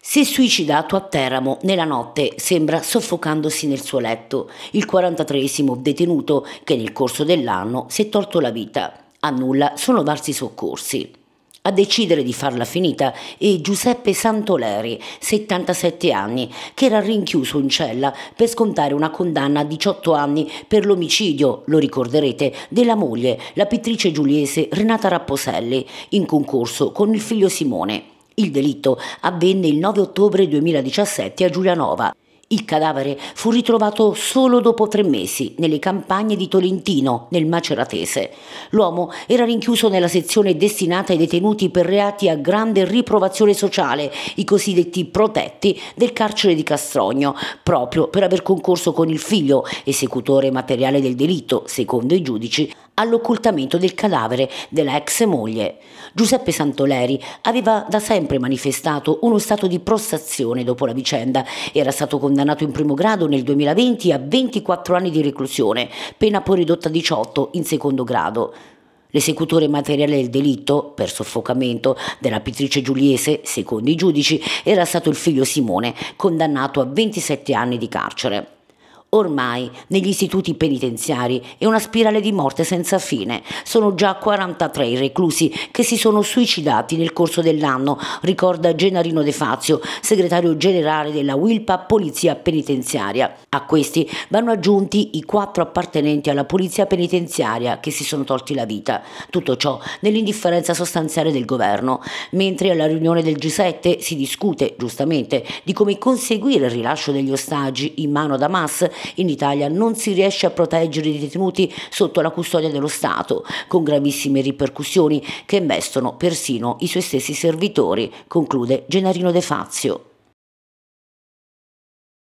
Si è suicidato a Teramo nella notte, sembra soffocandosi nel suo letto, il 43 detenuto che nel corso dell'anno si è tolto la vita. A nulla sono varsi soccorsi. A decidere di farla finita è Giuseppe Santoleri, 77 anni, che era rinchiuso in cella per scontare una condanna a 18 anni per l'omicidio, lo ricorderete, della moglie, la pittrice giuliese Renata Rapposelli, in concorso con il figlio Simone. Il delitto avvenne il 9 ottobre 2017 a Giulianova. Il cadavere fu ritrovato solo dopo tre mesi nelle campagne di Tolentino, nel Maceratese. L'uomo era rinchiuso nella sezione destinata ai detenuti per reati a grande riprovazione sociale, i cosiddetti protetti del carcere di Castrogno, proprio per aver concorso con il figlio, esecutore materiale del delitto, secondo i giudici, all'occultamento del cadavere della ex moglie. Giuseppe Santoleri aveva da sempre manifestato uno stato di prostrazione dopo la vicenda. Era stato condannato in primo grado nel 2020 a 24 anni di reclusione, pena poi ridotta a 18 in secondo grado. L'esecutore materiale del delitto, per soffocamento, della pittrice giuliese, secondo i giudici, era stato il figlio Simone, condannato a 27 anni di carcere. Ormai negli istituti penitenziari è una spirale di morte senza fine. Sono già 43 i reclusi che si sono suicidati nel corso dell'anno, ricorda Gennarino De Fazio, segretario generale della Wilpa Polizia Penitenziaria. A questi vanno aggiunti i quattro appartenenti alla Polizia Penitenziaria che si sono tolti la vita. Tutto ciò nell'indifferenza sostanziale del governo. Mentre alla riunione del G7 si discute, giustamente, di come conseguire il rilascio degli ostaggi in mano da Hamas, in Italia non si riesce a proteggere i detenuti sotto la custodia dello Stato, con gravissime ripercussioni che investono persino i suoi stessi servitori, conclude Gennarino De Fazio.